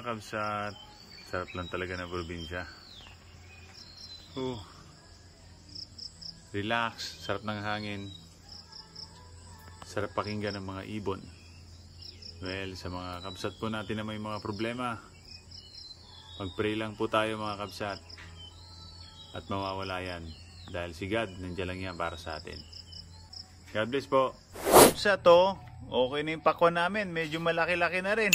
mga kabsat sarap lang talaga ng probinsya oh relax sarap ng hangin sarap pakinggan ng mga ibon well sa mga kabsat po natin na may mga problema mag pray lang po tayo mga kabsat at mawawala yan dahil si God nandiyan lang yan para sa atin God bless po sa to okay na yung pakwa namin medyo malaki-laki na rin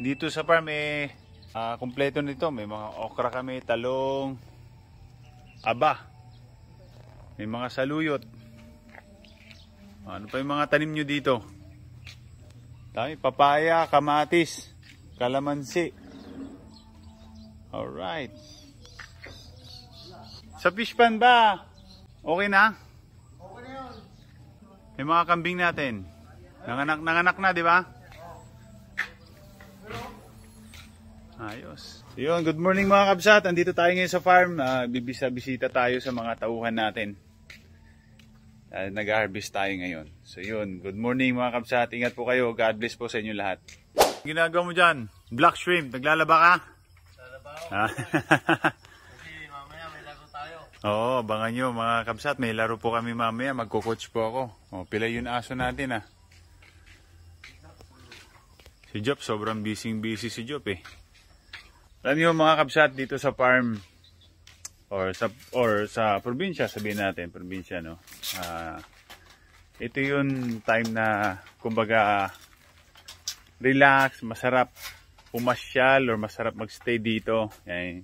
dito sa farm eh uh, kumpleto nito may mga okra kami talong aba may mga saluyot ano pa yung mga tanim nyo dito Dami, papaya, kamatis, kalamansi. Alright. Sa fish pan ba? Okay na? Okay na yun. Yung mga kambing natin. Nanganak, nanganak na, di ba? Ayos. So Yun, good morning mga kabsat. Andito tayo ngayon sa farm. Uh, ah, Bibisa-bisita tayo sa mga tauhan natin. Uh, Nag-harvest tayo ngayon. So yun, good morning mga kabsat. Ingat po kayo. God bless po sa inyo lahat. Ginagawa mo dyan? Black shrimp. Naglalaba ka? Naglalaba ako. Ah. mamaya may tayo. Oo, bangan nyo mga kabsat. May laro po kami mamaya. Magko-coach po ako. Oh, pilay yun aso natin ah. Si Job, sobrang busy-busy si Job eh. Alam niyo mga kabsat dito sa farm or sa or sa probinsya sabihin natin, probinsya no. Uh, ito yung time na kumbaga relax, masarap pumasyal or masarap magstay dito. Yan,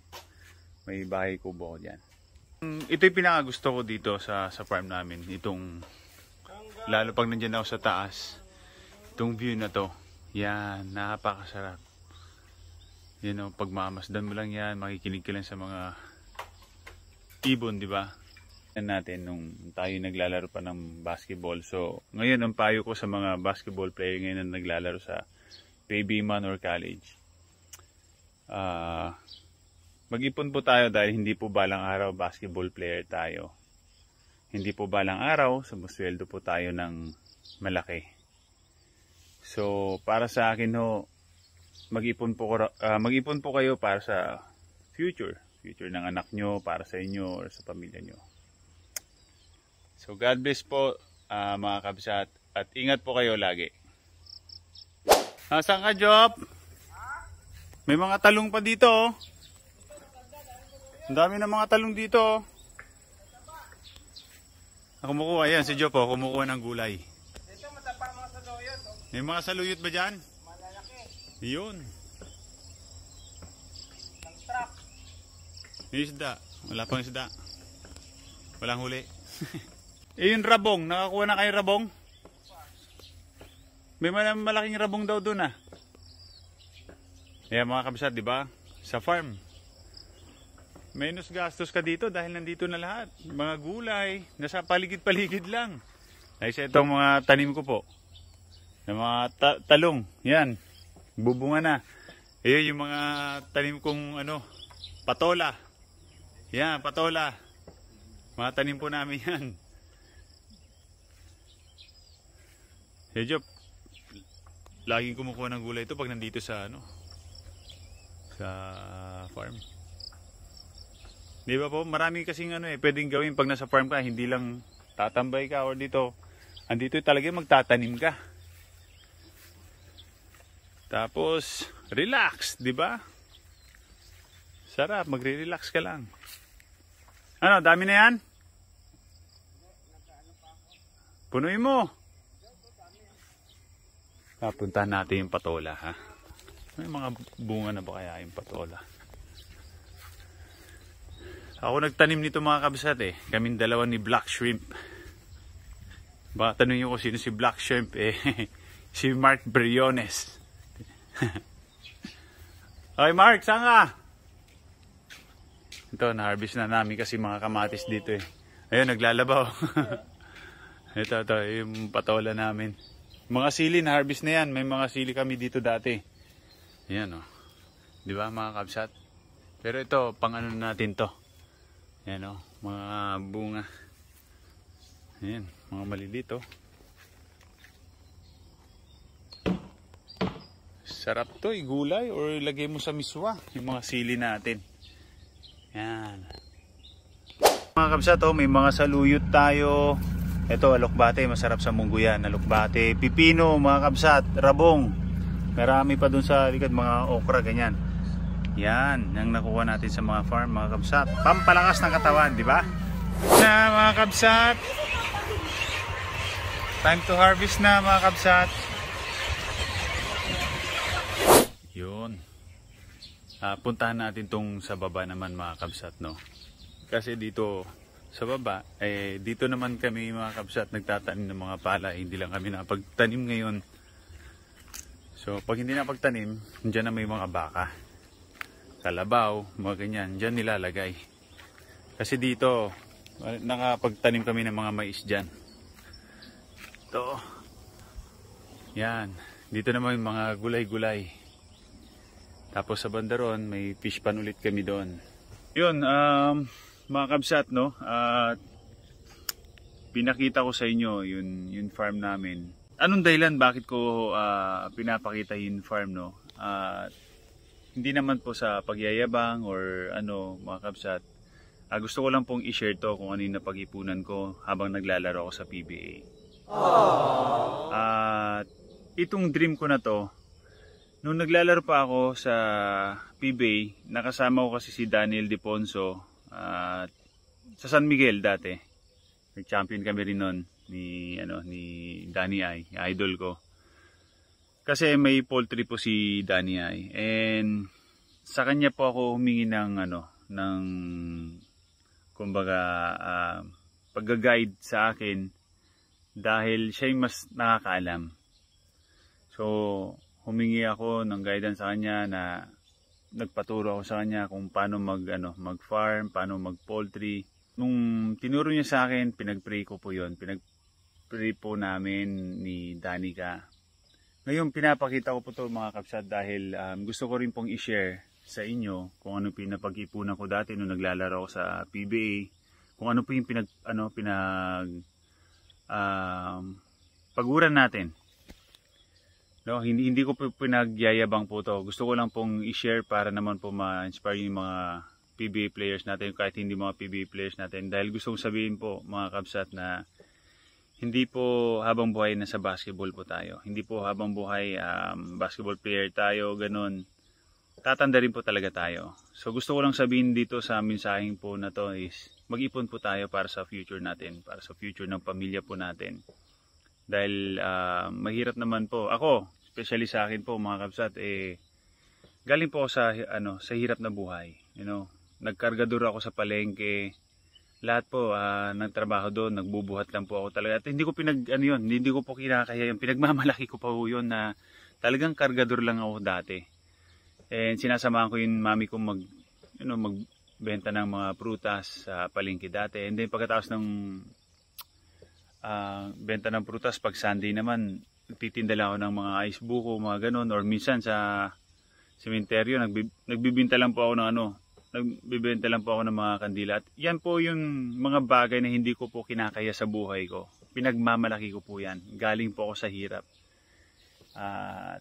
may bahay ko ba diyan. Mm, ito yung pinakagusto ko dito sa sa farm namin, itong lalo pag nandiyan ako sa taas. Itong view na to. Yan, napakasarap you know, pagmamasdan mo lang yan, makikinig ka lang sa mga ibon, di ba? Yan natin nung tayo naglalaro pa ng basketball. So, ngayon ang payo ko sa mga basketball player ngayon na naglalaro sa man or college. Uh, mag-ipon po tayo dahil hindi po balang araw basketball player tayo. Hindi po balang araw, sumusweldo po tayo ng malaki. So, para sa akin ho, mag-ipon po, uh, mag-ipon po kayo para sa future. Future ng anak nyo, para sa inyo, or sa pamilya nyo. So God bless po uh, mga kabsat. At ingat po kayo lagi. Nasaan ka, Job? May mga talong pa dito. Oh. Ang dami ng mga talong dito. Oh. Ah, kumukuha. Ayan, si Job po. Oh. Kumukuha ng gulay. Dito, matapang mga saluyot. May mga saluyot ba dyan? Yun. Isda. Wala pang isda. Walang huli. Iyon e eh, rabong. Nakakuha na kayo rabong? May malaking rabong daw doon ah. Yeah, mga kabisat, di ba? Sa farm. Menos gastos ka dito dahil nandito na lahat. Mga gulay, nasa paligid-paligid lang. Ay, sa itong mga tanim ko po. Ng mga ta talong. Yan. Bubunga na. Ayun yung mga tanim kong ano, patola. Yan, patola. Mga tanim po namin yan. Medyo, laging kumukuha ng gulay ito pag nandito sa ano, sa farm. Di ba po? Marami kasing ano eh, pwedeng gawin pag nasa farm ka, hindi lang tatambay ka or dito. Andito talaga magtatanim ka. Tapos, relax, 'di ba? Sarap, magre-relax ka lang. Ano, dami na 'yan? Punuin mo. Papuntahan ah, natin yung patola, ha? May mga bunga na ba kaya yung patola? Ako nagtanim nito mga kabsat eh. Kaming dalawa ni Black Shrimp. Ba, tanong nyo ko sino si Black Shrimp eh. si Mark Briones. okay Mark, saan ka? Ito, na-harvest na namin kasi mga kamatis dito eh. Ayun, naglalabaw. ito, ito, yung patola namin. Mga sili, na-harvest na yan. May mga sili kami dito dati. Ayan Oh. Di ba mga kabsat? Pero ito, pang ano natin to. Ayan oh, mga bunga. Ayan, mga malilito. Oh. Sarap to, igulay eh, or ilagay mo sa miswa yung mga sili natin. Yan. Mga kabsa to, oh, may mga saluyot tayo. Ito, alokbate, masarap sa munggo yan. Alokbate, pipino, mga kabsat, rabong. Marami pa dun sa likod, mga okra, ganyan. Yan, ang nakuha natin sa mga farm, mga kabsat. Pampalakas ng katawan, di ba? Na, mga kabsat. Time to harvest na, mga kabsat. Yun. Uh, puntahan natin tong sa baba naman mga kabsat, no? Kasi dito sa baba, eh, dito naman kami mga kabsat nagtatanim ng mga pala. Eh, hindi lang kami napagtanim ngayon. So, pag hindi napagtanim, dyan na may mga baka. Kalabaw, mga ganyan, dyan nilalagay. Kasi dito, ah, nakapagtanim kami ng mga mais dyan. Ito. Yan. Dito naman yung mga gulay-gulay. Tapos sa banda ron, may fish pan ulit kami doon. Yun, um, mga kabsat, no? At uh, pinakita ko sa inyo yun, yun farm namin. Anong dahilan bakit ko uh, pinapakita yung farm, no? At uh, hindi naman po sa pagyayabang or ano mga kabsat. Uh, gusto ko lang pong i-share to kung ano yung napag-ipunan ko habang naglalaro ako sa PBA. At uh, itong dream ko na to, Nung naglalaro pa ako sa PBA, nakasama ko kasi si Daniel Deponso at uh, sa San Miguel dati. Nag-champion kami rin noon ni ano ni Danny Ay, idol ko. Kasi may poultry po si Danny Ay and sa kanya po ako humingi ng ano ng kumbaga uh, ah, pagga-guide sa akin dahil siya yung mas nakakaalam. So humingi ako ng guidance sa kanya na nagpaturo ako sa kanya kung paano mag ano, mag farm, paano mag poultry. Nung tinuro niya sa akin, pinagpray ko po 'yon. Pinagpray po namin ni Danica. Ngayon pinapakita ko po 'to mga kapsat dahil um, gusto ko rin pong i-share sa inyo kung ano pinapag-ipunan ko dati nung naglalaro ako sa PBA, kung ano po yung pinag ano pinag um, paguran natin No, hindi hindi ko pinagyayabang po to. Gusto ko lang pong i-share para naman po ma-inspire yung mga PBA players natin kahit hindi mga PBA players natin dahil gusto kong sabihin po mga kabsat na hindi po habang buhay na sa basketball po tayo. Hindi po habang buhay um, basketball player tayo, ganun. Tatanda rin po talaga tayo. So gusto ko lang sabihin dito sa mensaheng po na to is mag-ipon po tayo para sa future natin, para sa future ng pamilya po natin. Dahil uh, mahirap naman po. Ako, especially sa akin po mga kabsat, eh, galing po ako sa, ano, sa hirap na buhay. You know, nagkargador ako sa palengke, lahat po uh, ah, ng trabaho doon, nagbubuhat lang po ako talaga. At hindi ko pinag, ano yun, hindi ko po kinakaya yun. Pinagmamalaki ko pa po yun na talagang kargador lang ako dati. And sinasamahan ko yung mami ko mag, you know, magbenta ng mga prutas sa uh, palengke dati. And then pagkatapos ng uh, benta ng prutas, pag Sunday naman, nagtitinda lang ako ng mga ice buko, mga ganun. Or minsan sa sementeryo, nagbib nagbibinta lang po ako ng ano, nagbibenta lang po ako ng mga kandila. At yan po yung mga bagay na hindi ko po kinakaya sa buhay ko. Pinagmamalaki ko po yan. Galing po ako sa hirap. At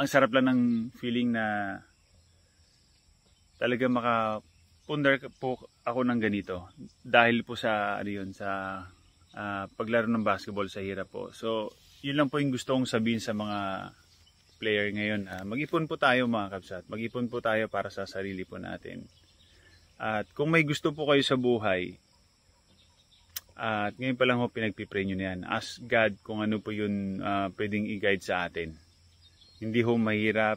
ang sarap lang ng feeling na talaga makapundar po ako ng ganito dahil po sa ano yun sa uh, paglaro ng basketball sa hirap po. So yun lang po yung gusto kong sabihin sa mga player ngayon. Uh, mag-ipon po tayo mga kapsat. Mag-ipon po tayo para sa sarili po natin. At kung may gusto po kayo sa buhay, at ngayon pa lang ho pinagpipray nyo na yan. Ask God kung ano po yun uh, pwedeng i-guide sa atin. Hindi ho mahirap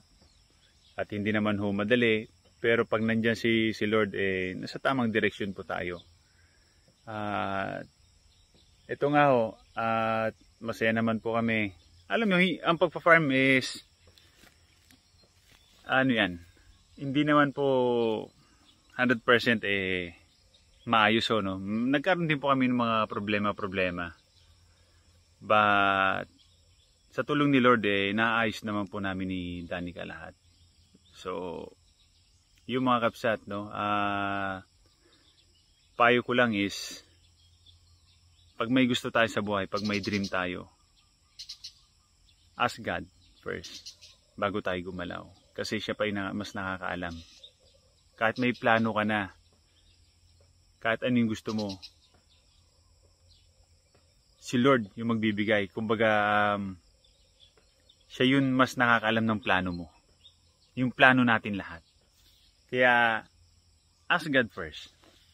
at hindi naman ho madali. Pero pag nandyan si, si Lord, eh, nasa tamang direksyon po tayo. At uh, ito nga ho, at uh, masaya naman po kami. Alam nyo, ang pagpa-farm is ano yan, hindi naman po 100% eh maayos o oh, no. Nagkaroon din po kami ng mga problema-problema. But sa tulong ni Lord eh naayos naman po namin ni ka lahat. So yung mga kapsat no, ah uh, payo ko lang is pag may gusto tayo sa buhay, pag may dream tayo, ask God first bago tayo gumalaw. Kasi siya pa yung mas nakakaalam. Kahit may plano ka na, kahit ano yung gusto mo, si Lord yung magbibigay. Kumbaga, um, siya yun mas nakakaalam ng plano mo. Yung plano natin lahat. Kaya, ask God first.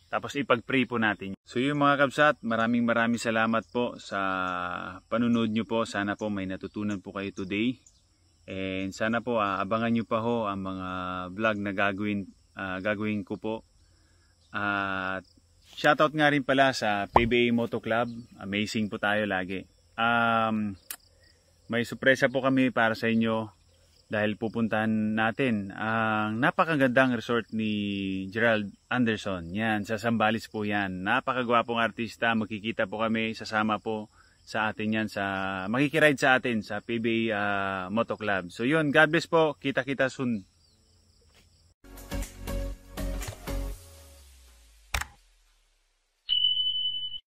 Tapos ipag-pray po natin. So yung mga kabsat, maraming maraming salamat po sa panunod nyo po. Sana po may natutunan po kayo today. And sana po uh, abangan nyo pa ho ang mga vlog na gagawin, uh, gagawin ko po. At uh, shoutout nga rin pala sa PBA Moto Club. Amazing po tayo lagi. Um, may sorpresa po kami para sa inyo dahil pupuntahan natin ang napakagandang resort ni Gerald Anderson. Yan, sa Sambales po yan. Napakagwapong artista. Magkikita po kami. Sasama po sa atin yan. Sa, makikiride sa atin sa PBA uh, ah, Moto Club. So yun, God bless po. Kita-kita soon.